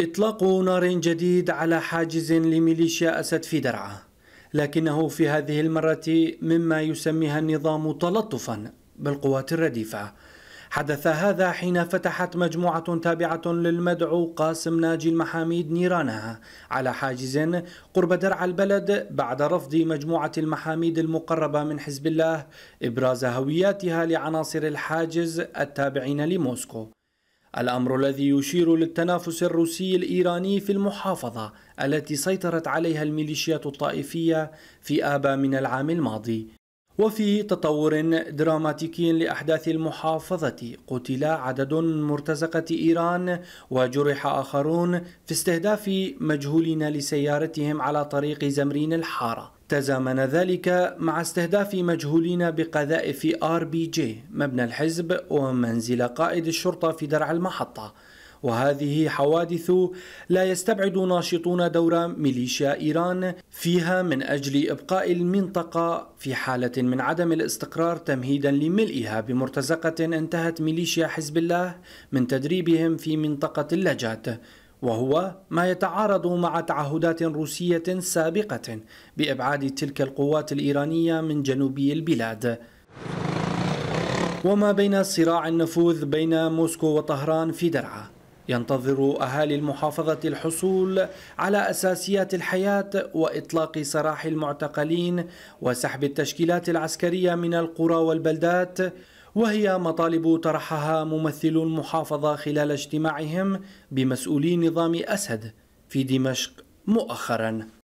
إطلاق نار جديد على حاجز لميليشيا أسد في درعا لكنه في هذه المرة مما يسميها النظام تلطفا بالقوات الرديفة حدث هذا حين فتحت مجموعة تابعة للمدعو قاسم ناجي المحاميد نيرانها على حاجز قرب درعا البلد بعد رفض مجموعة المحاميد المقربة من حزب الله إبراز هوياتها لعناصر الحاجز التابعين لموسكو الأمر الذي يشير للتنافس الروسي الإيراني في المحافظة التي سيطرت عليها الميليشيات الطائفية في آبا من العام الماضي وفي تطور دراماتيكي لأحداث المحافظة قتل عدد مرتزقة إيران وجرح آخرون في استهداف مجهولين لسيارتهم على طريق زمرين الحارة تزامن ذلك مع استهداف مجهولين بقذائف ار بي جي مبنى الحزب ومنزل قائد الشرطه في درع المحطه وهذه حوادث لا يستبعد ناشطون دور ميليشيا ايران فيها من اجل ابقاء المنطقه في حاله من عدم الاستقرار تمهيدا لملئها بمرتزقه انتهت ميليشيا حزب الله من تدريبهم في منطقه اللجات وهو ما يتعارض مع تعهدات روسية سابقة بإبعاد تلك القوات الإيرانية من جنوبي البلاد وما بين صراع النفوذ بين موسكو وطهران في درعا ينتظر أهالي المحافظة الحصول على أساسيات الحياة وإطلاق سراح المعتقلين وسحب التشكيلات العسكرية من القرى والبلدات وهي مطالب طرحها ممثل المحافظة خلال اجتماعهم بمسؤولي نظام أسد في دمشق مؤخرا